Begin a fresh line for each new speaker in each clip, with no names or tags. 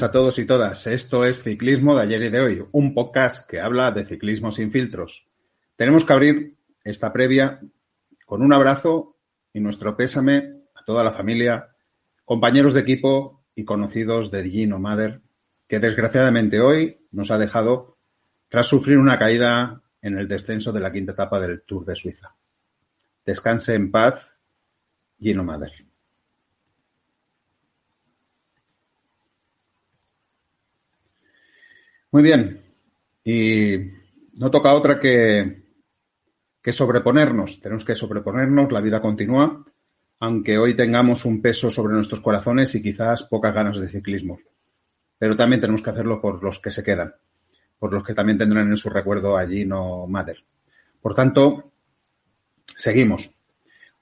a todos y todas. Esto es Ciclismo de ayer y de hoy, un podcast que habla de ciclismo sin filtros. Tenemos que abrir esta previa con un abrazo y nuestro pésame a toda la familia, compañeros de equipo y conocidos de Gino Mader, que desgraciadamente hoy nos ha dejado tras sufrir una caída en el descenso de la quinta etapa del Tour de Suiza. Descanse en paz, Gino Mader. Muy bien. Y no toca otra que, que sobreponernos. Tenemos que sobreponernos, la vida continúa, aunque hoy tengamos un peso sobre nuestros corazones y quizás pocas ganas de ciclismo. Pero también tenemos que hacerlo por los que se quedan, por los que también tendrán en su recuerdo allí no matter. Por tanto, seguimos.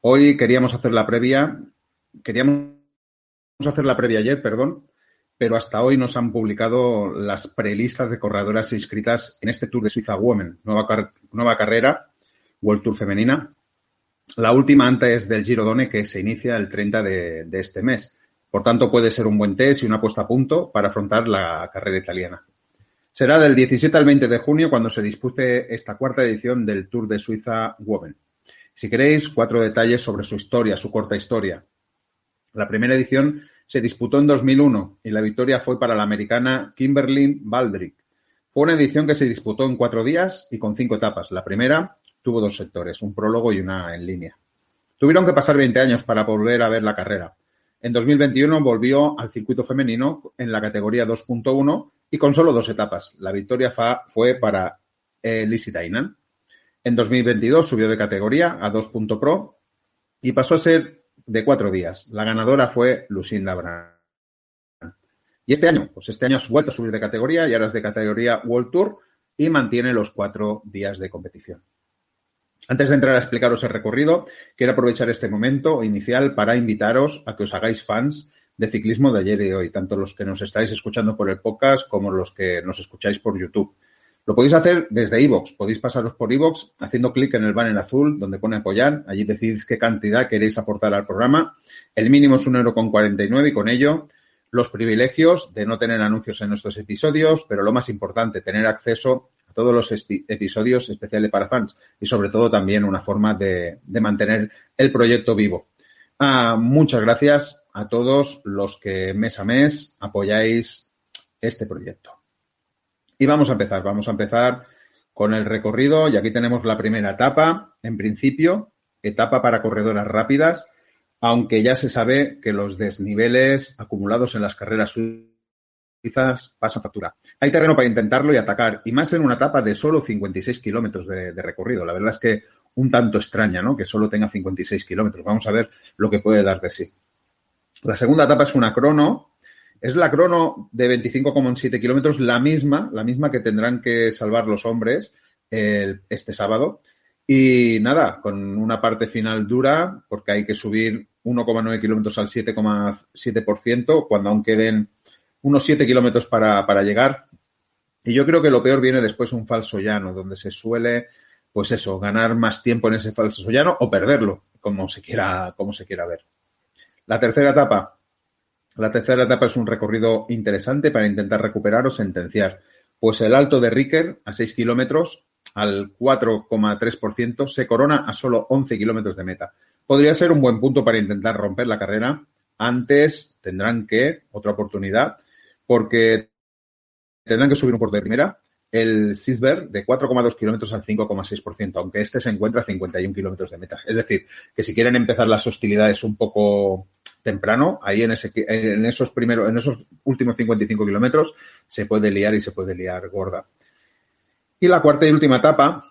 Hoy queríamos hacer la previa, queríamos hacer la previa ayer, perdón, pero hasta hoy no se han publicado las prelistas de corredoras inscritas en este Tour de Suiza Women, nueva, carrera, World Tour femenina. La última antes del Giro Done que se inicia el 30 de, este mes. Por tanto, puede ser un buen test y una puesta a punto para afrontar la carrera italiana. Será del 17 al 20 de junio cuando se dispute esta cuarta edición del Tour de Suiza Women. Si queréis, cuatro detalles sobre su historia, su corta historia. La primera edición se disputó en 2001 y la victoria fue para la americana Kimberlyn Baldrick. Fue una edición que se disputó en cuatro días y con cinco etapas. La primera tuvo dos sectores, un prólogo y una en línea. Tuvieron que pasar 20 años para volver a ver la carrera. En 2021 volvió al circuito femenino en la categoría 2.1 y con solo dos etapas. La victoria fue para eh, Lizzie En 2022 subió de categoría a 2.pro y pasó a ser de cuatro días. La ganadora fue Lucinda Brand. Y este año, pues este año ha vuelto a subir de categoría y ahora es de categoría World Tour y mantiene los cuatro días de competición. Antes de entrar a explicaros el recorrido, quiero aprovechar este momento inicial para invitaros a que os hagáis fans de ciclismo de ayer y de hoy, tanto los que nos estáis escuchando por el podcast como los que nos escucháis por YouTube. Lo podéis hacer desde iVoox, podéis pasaros por iVoox haciendo clic en el banner azul donde pone apoyar, allí decidís qué cantidad queréis aportar al programa, el mínimo es 1,49€ y con ello los privilegios de no tener anuncios en nuestros episodios, pero lo más importante, tener acceso a todos los episodios especiales para fans y sobre todo también una forma de, mantener el proyecto vivo. Ah, muchas gracias a todos los que mes a mes apoyáis este proyecto. Y vamos a empezar, vamos a empezar con el recorrido y aquí tenemos la primera etapa, en principio, etapa para corredoras rápidas, aunque ya se sabe que los desniveles acumulados en las carreras suizas pasan factura. Hay terreno para intentarlo y atacar, y más en una etapa de solo 56 kilómetros de, de, recorrido. La verdad es que un tanto extraña, ¿no? Que solo tenga 56 kilómetros. Vamos a ver lo que puede dar de sí. La segunda etapa es una crono es la crono de 25,7 kilómetros, la misma, la misma que tendrán que salvar los hombres este sábado. Y nada, con una parte final dura, porque hay que subir 1,9 kilómetros al 7,7%, cuando aún queden unos 7 kilómetros para, para, llegar. Y yo creo que lo peor viene después un falso llano, donde se suele, pues eso, ganar más tiempo en ese falso llano o perderlo, como se quiera, como se quiera ver. La tercera etapa, la tercera etapa es un recorrido interesante para intentar recuperar o sentenciar, pues el alto de Ricker, a 6 kilómetros, al 4,3%, se corona a solo 11 kilómetros de meta. Podría ser un buen punto para intentar romper la carrera. Antes tendrán que, otra oportunidad, porque tendrán que subir un puerto de primera, el Sisberg de 4,2 kilómetros al 5,6%, aunque este se encuentra a 51 kilómetros de meta. Es decir, que si quieren empezar las hostilidades un poco temprano, ahí en, ese, en esos primeros, en esos últimos 55 kilómetros, se puede liar y se puede liar gorda. Y la cuarta y última etapa,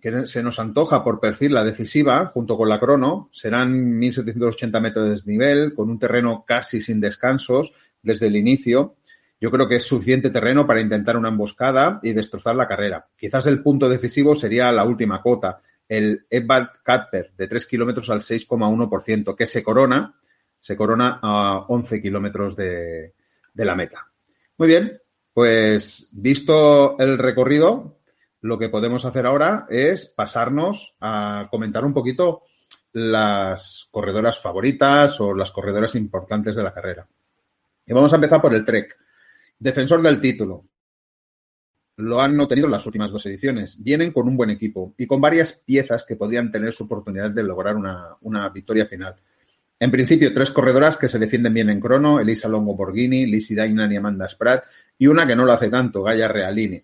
que se nos antoja por perfil la decisiva, junto con la crono, serán 1780 metros de desnivel, con un terreno casi sin descansos desde el inicio. Yo creo que es suficiente terreno para intentar una emboscada y destrozar la carrera. Quizás el punto decisivo sería la última cota, el Ebbad Catper, de 3 kilómetros al 6,1%, que se corona se corona a 11 kilómetros de, la meta. Muy bien, pues visto el recorrido, lo que podemos hacer ahora es pasarnos a comentar un poquito las corredoras favoritas o las corredoras importantes de la carrera. Y vamos a empezar por el Trek. Defensor del título. Lo han obtenido las últimas dos ediciones. Vienen con un buen equipo y con varias piezas que podrían tener su oportunidad de lograr una victoria final. En principio, tres corredoras que se defienden bien en crono, Elisa Longo Borghini, Lizzie Dainan y Amanda Spratt, y una que no lo hace tanto, Gaia Realini.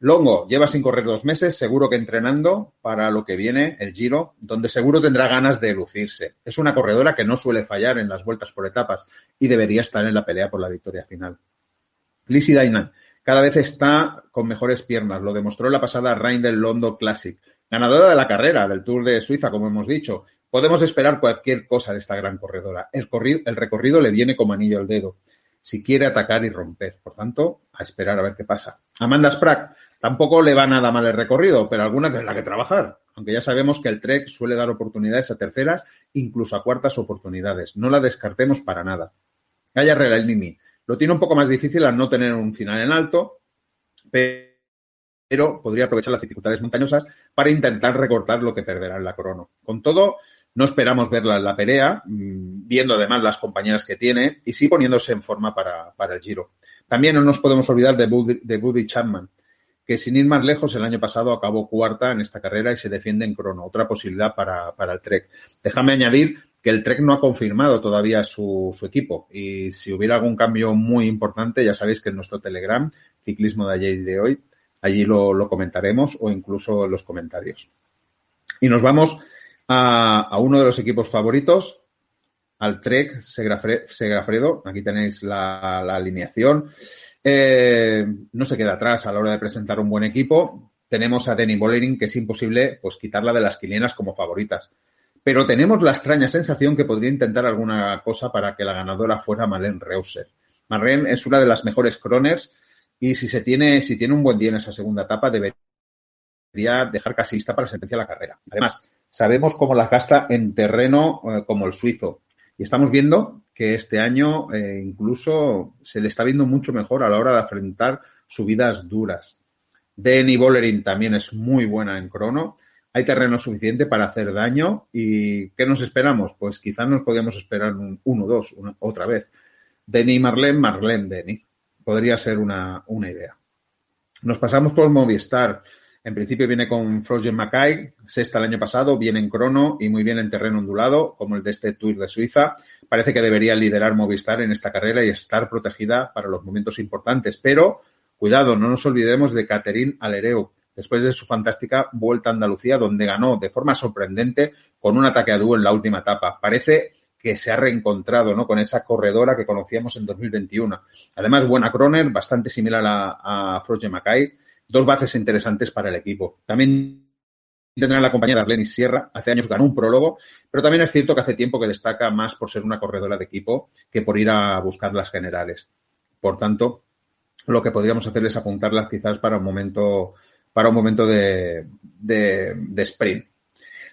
Longo lleva sin correr dos meses, seguro que entrenando para lo que viene, el Giro, donde seguro tendrá ganas de lucirse. Es una corredora que no suele fallar en las vueltas por etapas y debería estar en la pelea por la victoria final. Lizzie Dainan cada vez está con mejores piernas, lo demostró la pasada Rain del Londo Classic, ganadora de la carrera del Tour de Suiza, como hemos dicho, Podemos esperar cualquier cosa de esta gran corredora. El, el recorrido le viene como anillo al dedo. Si quiere atacar y romper. Por tanto, a esperar a ver qué pasa. Amanda Sprack tampoco le va nada mal el recorrido, pero alguna tendrá que trabajar. Aunque ya sabemos que el Trek suele dar oportunidades a terceras, incluso a cuartas oportunidades. No la descartemos para nada. el Nimi. lo tiene un poco más difícil al no tener un final en alto, pero podría aprovechar las dificultades montañosas para intentar recortar lo que perderá en la corona. Con todo, no esperamos verla en la pelea, mm, viendo además las compañeras que tiene y sí poniéndose en forma para, el Giro. También no nos podemos olvidar de Buddy, Chapman, que sin ir más lejos el año pasado acabó cuarta en esta carrera y se defiende en crono, otra posibilidad para, el Trek. Déjame añadir que el Trek no ha confirmado todavía su, equipo y si hubiera algún cambio muy importante, ya sabéis que en nuestro Telegram, Ciclismo de ayer y de hoy, allí lo, lo comentaremos o incluso en los comentarios. Y nos vamos a, uno de los equipos favoritos, al Trek Segafredo. Aquí tenéis la, alineación. Eh, no se queda atrás a la hora de presentar un buen equipo. Tenemos a Denny Bollering, que es imposible pues, quitarla de las quilienas como favoritas. Pero tenemos la extraña sensación que podría intentar alguna cosa para que la ganadora fuera Marlene Reuser. Marlene es una de las mejores croners y si se tiene, si tiene un buen día en esa segunda etapa, debería dejar casi lista para sentencia la carrera. Además, sabemos cómo las gasta en terreno eh, como el suizo. Y estamos viendo que este año eh, incluso se le está viendo mucho mejor a la hora de afrontar subidas duras. Denny Bollering también es muy buena en crono. Hay terreno suficiente para hacer daño y ¿qué nos esperamos? Pues quizás nos podríamos esperar un 1-2 otra vez. Denny Marlene, Marlene Denny. Podría ser una, una idea. Nos pasamos por Movistar. En principio viene con Frozen Mackay, sexta el año pasado, viene en crono y muy bien en terreno ondulado, como el de este Tour de Suiza. Parece que debería liderar Movistar en esta carrera y estar protegida para los momentos importantes. Pero, cuidado, no nos olvidemos de Catherine Alereu, después de su fantástica vuelta a Andalucía, donde ganó de forma sorprendente con un ataque a dúo en la última etapa. Parece que se ha reencontrado ¿no? con esa corredora que conocíamos en 2021. Además, buena Croner, bastante similar a, a Frozen Mackay dos bases interesantes para el equipo. También tendrá la compañía de Arlenis Sierra. Hace años ganó un prólogo, pero también es cierto que hace tiempo que destaca más por ser una corredora de equipo que por ir a buscar las generales. Por tanto, lo que podríamos hacer es apuntarlas quizás para un momento, para un momento de, de, sprint.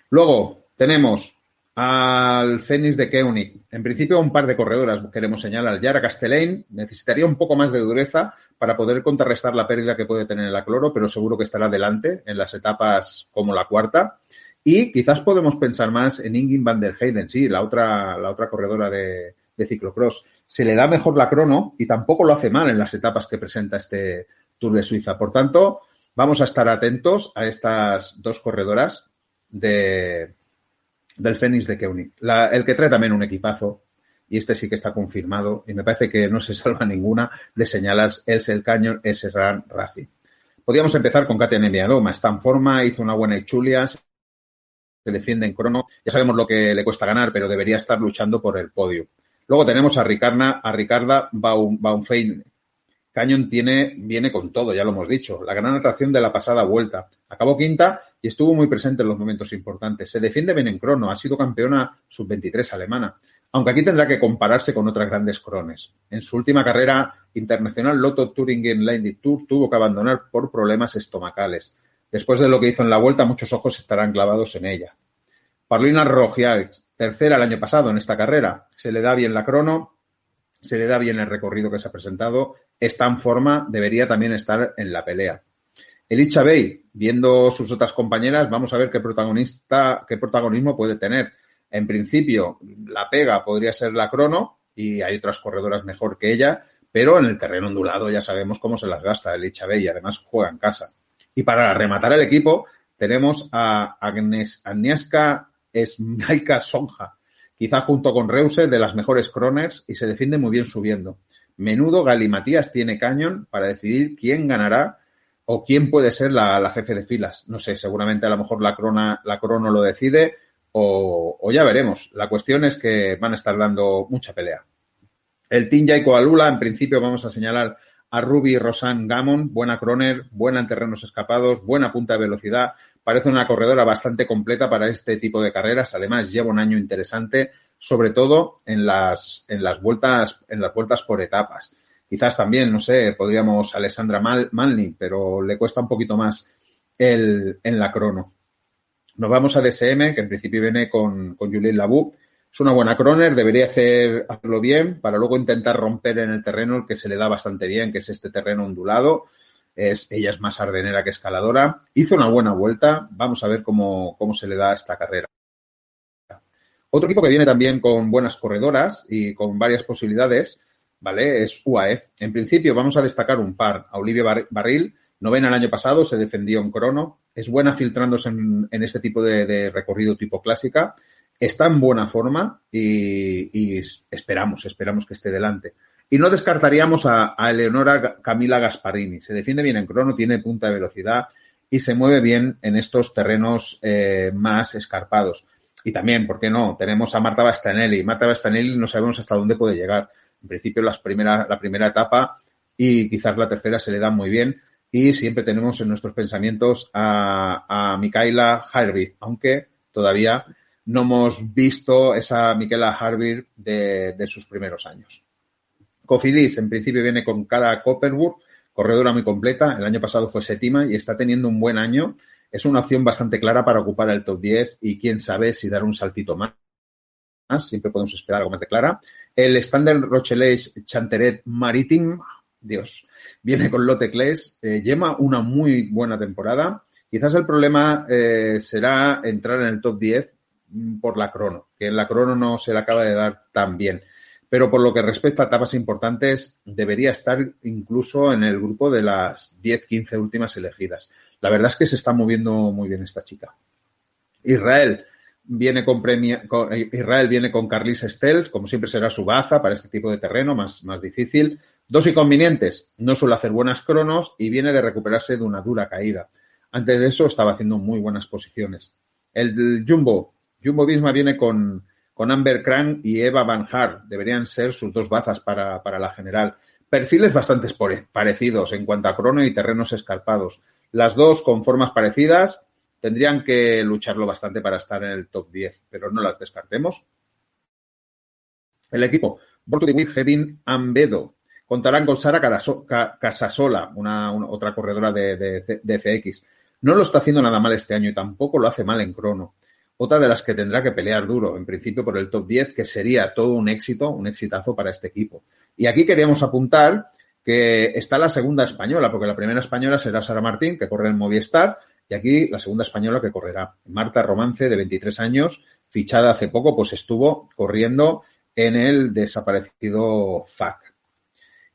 Luego tenemos al Fénix de Keunig. En principio, un par de corredoras queremos señalar. Yara Castellain necesitaría un poco más de dureza para poder contrarrestar la pérdida que puede tener la Cloro, pero seguro que estará adelante en las etapas como la cuarta. Y quizás podemos pensar más en Ingin van der Heyden, sí, la otra, la otra corredora de, ciclocross. Se le da mejor la crono y tampoco lo hace mal en las etapas que presenta este Tour de Suiza. Por tanto, vamos a estar atentos a estas dos corredoras de, del Fénix de Keunig. el que trae también un equipazo y este sí que está confirmado, y me parece que no se salva ninguna de señalar es el Cañón, es el Racing. Podríamos empezar con Katia Nemiadoma. Está en forma, hizo una buena Chulias. se defiende en crono. Ya sabemos lo que le cuesta ganar, pero debería estar luchando por el podio. Luego tenemos a Ricarna, a Ricarda Baumfein. Cañón tiene, viene con todo, ya lo hemos dicho. La gran atracción de la pasada vuelta. Acabó quinta y estuvo muy presente en los momentos importantes. Se defiende bien en crono, ha sido campeona sub-23 alemana aunque aquí tendrá que compararse con otras grandes crones. En su última carrera internacional, Lotto en Lindy Tour tuvo que abandonar por problemas estomacales. Después de lo que hizo en la vuelta, muchos ojos estarán clavados en ella. Paulina Rogial, tercera el año pasado en esta carrera, se le da bien la crono, se le da bien el recorrido que se ha presentado, está en forma, debería también estar en la pelea. Elicha Bay, viendo sus otras compañeras, vamos a ver qué, protagonista, qué protagonismo puede tener. En principio, la pega podría ser la crono y hay otras corredoras mejor que ella, pero en el terreno ondulado ya sabemos cómo se las gasta el Echabé y además juega en casa. Y para rematar el equipo, tenemos a Agnes, Agnieszka smajka Sonja, quizá junto con Reuse de las mejores croners y se defiende muy bien subiendo. Menudo Galimatías tiene cañón para decidir quién ganará o quién puede ser la, jefe de filas. No sé, seguramente a lo mejor la, crona, la crono lo decide o, ya veremos. La cuestión es que van a estar dando mucha pelea. El Team Jaico Alula, en principio vamos a señalar a Ruby Rosan Gamon, buena croner, buena en terrenos escapados, buena punta de velocidad. Parece una corredora bastante completa para este tipo de carreras. Además, lleva un año interesante, sobre todo en las, en las, vueltas, en las vueltas por etapas. Quizás también, no sé, podríamos Alessandra Mal, pero le cuesta un poquito más el, en la crono. Nos vamos a DSM, que en principio viene con, Julien Labou. Es una buena croner, debería hacer, hacerlo bien para luego intentar romper en el terreno el que se le da bastante bien, que es este terreno ondulado. Es, ella es más ardenera que escaladora. Hizo una buena vuelta. Vamos a ver cómo, se le da esta carrera. Otro equipo que viene también con buenas corredoras y con varias posibilidades, ¿vale? Es UAE. En principio vamos a destacar un par. A Olivia Barril, novena el año pasado, se defendió en crono es buena filtrándose en, este tipo de, recorrido tipo clásica, está en buena forma y, esperamos, esperamos que esté delante. Y no descartaríamos a, Eleonora Camila Gasparini. Se defiende bien en crono, tiene punta de velocidad y se mueve bien en estos terrenos eh, más escarpados. Y también, ¿por qué no? Tenemos a Marta Bastanelli. Marta Bastanelli no sabemos hasta dónde puede llegar. En principio, las primeras, la primera etapa y quizás la tercera se le da muy bien y siempre tenemos en nuestros pensamientos a, a Micaela Harvey, aunque todavía no hemos visto esa Micaela Harvey de, sus primeros años. Cofidis, en principio, viene con cara Copperwood, corredora muy completa. El año pasado fue séptima y está teniendo un buen año. Es una opción bastante clara para ocupar el top 10 y quién sabe si dar un saltito más. Siempre podemos esperar algo más de clara. El Standard Rochelle Chanteret Maritime Dios. Viene con Lotte Clays, eh, lleva una muy buena temporada. Quizás el problema eh, será entrar en el top 10 mm, por la crono, que en la crono no se le acaba de dar tan bien. Pero por lo que respecta a etapas importantes, debería estar incluso en el grupo de las 10-15 últimas elegidas. La verdad es que se está moviendo muy bien esta chica. Israel, viene con, eh, Israel viene con Carlis Stels, como siempre será su baza para este tipo de terreno más, más difícil. Dos inconvenientes. No suele hacer buenas cronos y viene de recuperarse de una dura caída. Antes de eso estaba haciendo muy buenas posiciones. El Jumbo. Jumbo Visma viene con, con Amber Crank y Eva Van Haar. Deberían ser sus dos bazas para, la general. Perfiles bastante parecidos en cuanto a crono y terrenos escarpados. Las dos con formas parecidas tendrían que lucharlo bastante para estar en el top 10, pero no las descartemos. El equipo. Bortu de Hevin Ambedo. Contarán con Sara Casasola, una, otra corredora de, de, FX. No lo está haciendo nada mal este año y tampoco lo hace mal en crono. Otra de las que tendrá que pelear duro, en principio por el top 10, que sería todo un éxito, un exitazo para este equipo. Y aquí queríamos apuntar que está la segunda española, porque la primera española será Sara Martín, que corre en Movistar, y aquí la segunda española que correrá, Marta Romance, de 23 años, fichada hace poco, pues estuvo corriendo en el desaparecido FAC.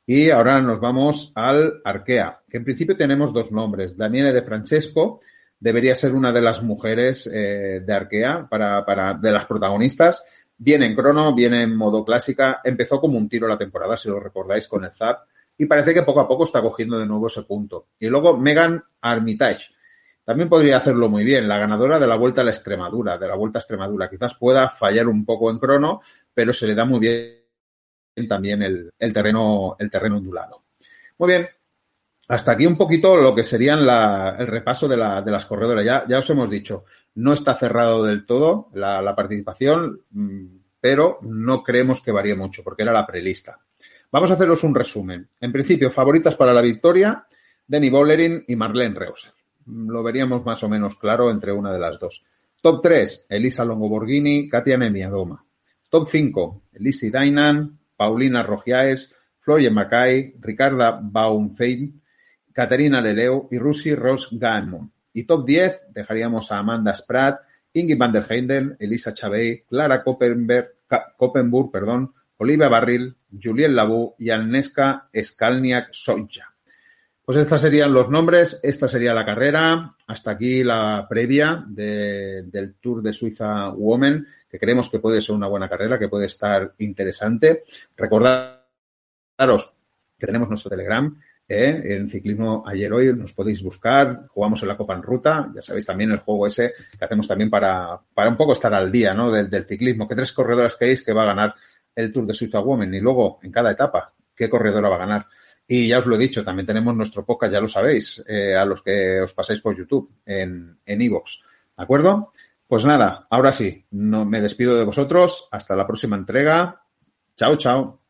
Y ahora nos vamos al Arkea, que en principio tenemos dos nombres. Daniele de Francesco debería ser una de las mujeres eh, de Arkea, para, para, de las protagonistas. Viene en crono, viene en modo clásica. Empezó como un tiro la temporada, si lo recordáis, con el Zap. Y parece que poco a poco está cogiendo de nuevo ese punto. Y luego Megan Armitage. También podría hacerlo muy bien, la ganadora de la Vuelta a la Extremadura, de la Vuelta a Extremadura. Quizás pueda fallar un poco en crono, pero se le da muy bien también el, terreno, el terreno ondulado. Muy bien, hasta aquí un poquito lo que serían el repaso de, las corredoras. Ya, ya, os hemos dicho, no está cerrado del todo la, participación, mm, pero no creemos que varíe mucho porque era la prelista. Vamos a haceros un resumen. En principio, favoritas para la victoria, Denny Bollering y Marlene Reuser. Mm, lo veríamos más o menos claro entre una de las dos. Top 3, Elisa Longoborghini, Katia Nemiadoma. Top 5, Lizzie Dainan, Paulina Rogiaes, Floye Mackay, Ricarda Baumfein, Caterina Leleu y Rusi Ross Ganmon. Y top 10 dejaríamos a Amanda Sprat, Ingi van der Heinden, Elisa Chabey, Clara Koppenburg, perdón, Olivia Barril, Julien Labou y Alneska Skalniak Soja. Pues estos serían los nombres, esta sería la carrera, hasta aquí la previa del Tour de Suiza Women que creemos que puede ser una buena carrera, que puede estar interesante. Recordaros que tenemos nuestro Telegram, ¿eh? en Ciclismo Ayer Hoy nos podéis buscar, jugamos en la Copa en Ruta, ya sabéis también el juego ese que hacemos también para, un poco estar al día del, ciclismo, ¿Qué tres corredoras creéis que va a ganar el Tour de Suiza Women y luego en cada etapa qué corredora va a ganar. Y ya os lo he dicho, también tenemos nuestro poca ya lo sabéis, eh, a los que os pasáis por YouTube, en Evox. En ¿De acuerdo? Pues nada, ahora sí, no, me despido de vosotros. Hasta la próxima entrega. Chao, chao.